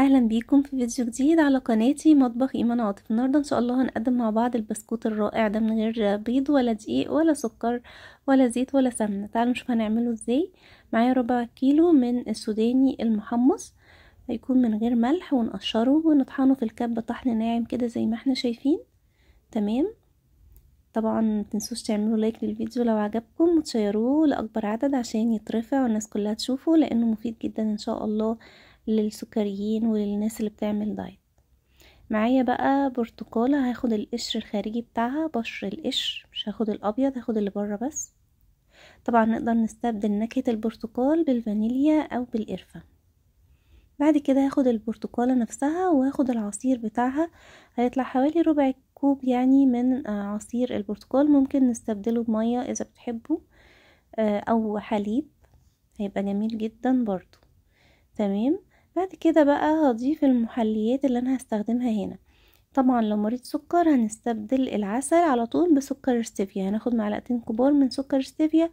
اهلا بيكم في فيديو جديد على قناتي مطبخ ايمان عاطف النهارده ان شاء الله هنقدم مع بعض البسكوت الرائع ده من غير بيض ولا دقيق ولا سكر ولا زيت ولا سمنه تعالوا نشوف هنعمله ازاي معايا ربع كيلو من السوداني المحمص هيكون من غير ملح ونقشره ونطحنه في الكب طحن ناعم كده زي ما احنا شايفين تمام طبعا متنسوش تعملوا لايك للفيديو لو عجبكم وتشيروه لاكبر عدد عشان يترفع والناس كلها تشوفه لانه مفيد جدا ان شاء الله للسكريين وللناس اللي بتعمل دايت معايا بقى برتقالة هاخد القشر الخارجي بتاعها بشر القشر مش هاخد الابيض هاخد اللي بره بس طبعا نقدر نستبدل نكهة البرتقال بالفانيليا او بالقرفة بعد كده هاخد البرتقالة نفسها وهاخد العصير بتاعها هيطلع حوالي ربع كوب يعني من آه، عصير البرتقال ممكن نستبدله بمية اذا بتحبوا آه، او حليب هيبقى جميل جدا برضو تمام بعد كده بقى هضيف المحليات اللي انا هستخدمها هنا طبعا لو مريض سكر هنستبدل العسل على طول بسكر ستيفيا هناخد معلقتين كبار من سكر ستيفيا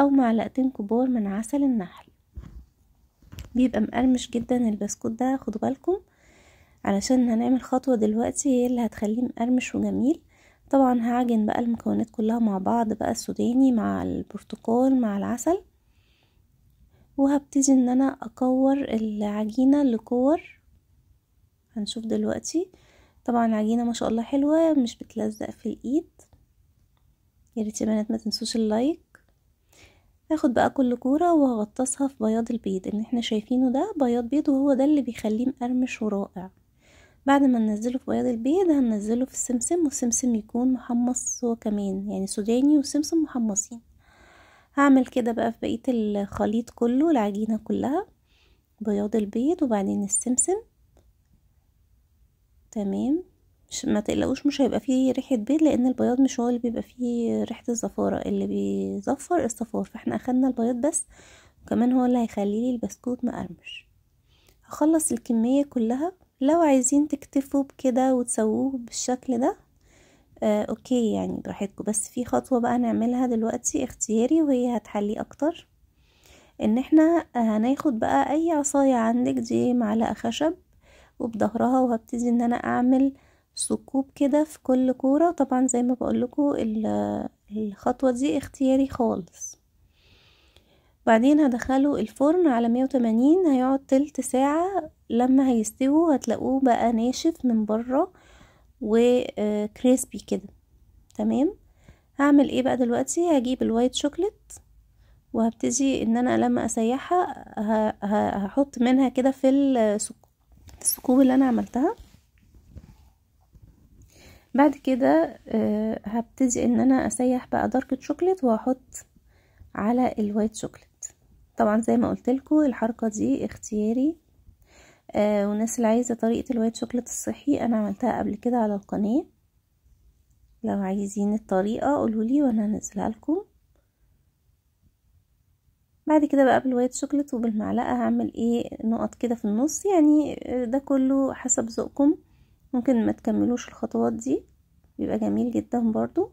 او معلقتين كبار من عسل النحل بيبقى مقرمش جدا البسكوت ده خدوا بالكم علشان هنعمل خطوة دلوقتي هي اللي هتخليه مقرمش وجميل طبعا هعجن بقى المكونات كلها مع بعض بقى السوداني مع البرتقال مع العسل وهبتدي ان انا اكور العجينة لكور هنشوف دلوقتي طبعا العجينة ما شاء الله حلوة مش بتلزق في الايد ياريت يا بنات ما تنسوش اللايك هاخد بقى كل كورة وهغطسها في بياض البيض اللي احنا شايفينه ده بياض بيض وهو ده اللي بيخليه مقرمش ورائع بعد ما ننزله في بياض البيض هننزله في السمسم والسمسم يكون محمص هو كمان يعني سوداني وسمسم محمصين هعمل كده بقى في بقية الخليط كله العجينة كلها بياض البيض وبعدين السمسم تمام مش ما تقلقوش مش هيبقى فيه ريحة بيض لان البياض مش هو اللي بيبقى فيه ريحة الزفارة اللي بيزفر الصفار فاحنا اخدنا البياض بس وكمان هو اللي هيخليلي البسكوت مقرمش هخلص الكمية كلها لو عايزين تكتفوا بكده وتسووه بالشكل ده آه اوكي يعني براحتكم بس في خطوة بقى نعملها دلوقتي اختياري وهي هتحلي اكتر ان احنا آه، هناخد بقى اي عصاية عندك دي معلقة خشب وبظهرها وهبتدي ان انا اعمل ثقوب كده في كل كورة طبعا زي ما بقولكوا الخطوة دي اختياري خالص بعدين هدخله الفرن على 180 هيقعد تلت ساعة لما هيستوي هتلاقوه بقى ناشف من بره وكريسبي آه، كده تمام هعمل ايه بقى دلوقتي هجيب الوايت شوكليت وهبتدي ان انا لما اسيحها هحط منها كده في الثقوب اللي انا عملتها بعد كده آه، هبتدي ان انا اسيح بقى دارك شوكليت واحط على الوايت شوكليت طبعا زي ما قلت لكم الحركه دي اختياري آه والناس اللي عايزه طريقه الوايت شوكليت الصحي انا عملتها قبل كده على القناه لو عايزين الطريقه قولولي وانا هنزلها لكم بعد كده بقى بالوايت شوكليت وبالمعلقه هعمل ايه نقط كده في النص يعني آه، ده كله حسب ذوقكم ممكن ما تكملوش الخطوات دي بيبقى جميل جدا برضو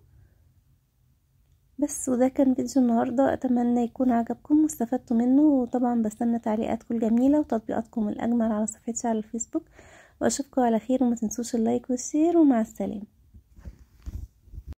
بس وده كان فيديو النهاردة أتمنى يكون عجبكم واستفدتوا منه وطبعا بستنى تعليقاتكم الجميلة وتطبيقاتكم الأجمل على صفحتي على الفيسبوك وأشوفكم على خير وما تنسوش اللايك والشير ومع السلامة